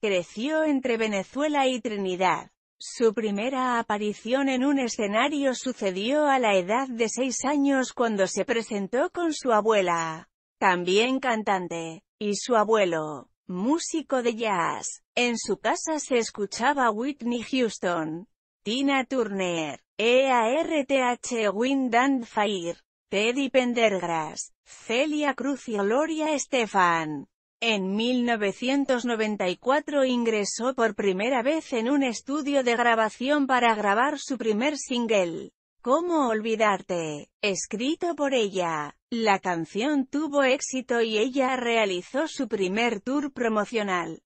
Creció entre Venezuela y Trinidad. Su primera aparición en un escenario sucedió a la edad de seis años cuando se presentó con su abuela, también cantante, y su abuelo, músico de jazz. En su casa se escuchaba Whitney Houston, Tina Turner, E.A.R.T.H. Wind and Fire, Teddy Pendergrass, Celia Cruz y Gloria Estefan. En 1994 ingresó por primera vez en un estudio de grabación para grabar su primer single, ¿Cómo olvidarte?, escrito por ella. La canción tuvo éxito y ella realizó su primer tour promocional.